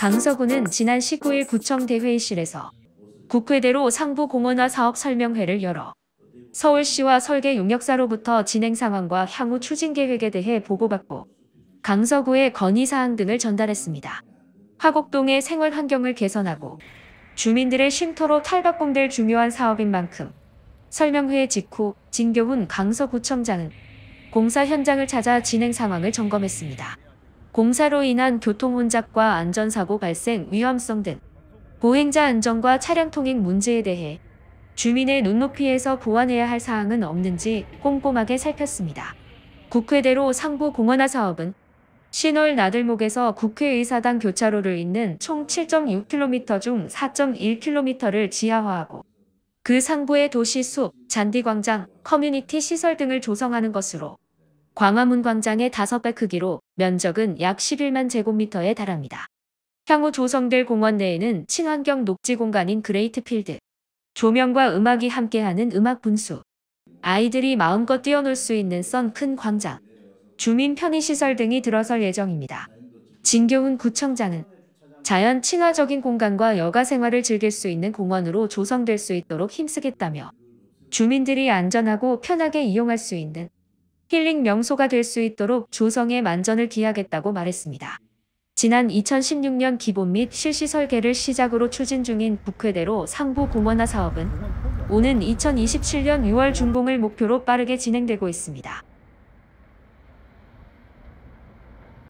강서구는 지난 19일 구청 대회의실에서 국회대로 상부 공원화 사업 설명회를 열어 서울시와 설계 용역사로부터 진행 상황과 향후 추진 계획에 대해 보고받고 강서구의 건의사항 등을 전달했습니다. 화곡동의 생활 환경을 개선하고 주민들의 쉼터로 탈바꿈될 중요한 사업인 만큼 설명회 직후 진교훈 강서구청장은 공사 현장을 찾아 진행 상황을 점검했습니다. 공사로 인한 교통 혼잡과 안전사고 발생 위험성 등 보행자 안전과 차량 통행 문제에 대해 주민의 눈높이에서 보완해야 할 사항은 없는지 꼼꼼하게 살폈습니다. 국회대로 상부 공원화 사업은 신월 나들목에서 국회의사당 교차로를 잇는 총 7.6km 중 4.1km를 지하화하고 그 상부에 도시 숲, 잔디광장, 커뮤니티 시설 등을 조성하는 것으로 광화문 광장의 5배 크기로 면적은 약 11만 제곱미터에 달합니다. 향후 조성될 공원 내에는 친환경 녹지 공간인 그레이트 필드, 조명과 음악이 함께하는 음악 분수, 아이들이 마음껏 뛰어놀 수 있는 썬 큰 광장, 주민 편의시설 등이 들어설 예정입니다. 진교훈 구청장은 자연 친화적인 공간과 여가 생활을 즐길 수 있는 공원으로 조성될 수 있도록 힘쓰겠다며 주민들이 안전하고 편하게 이용할 수 있는 힐링 명소가 될 수 있도록 조성의 만전을 기하겠다고 말했습니다. 지난 2016년 기본 및 실시 설계를 시작으로 추진 중인 북회대로 상부 공원화 사업은 오는 2027년 6월 준공을 목표로 빠르게 진행되고 있습니다.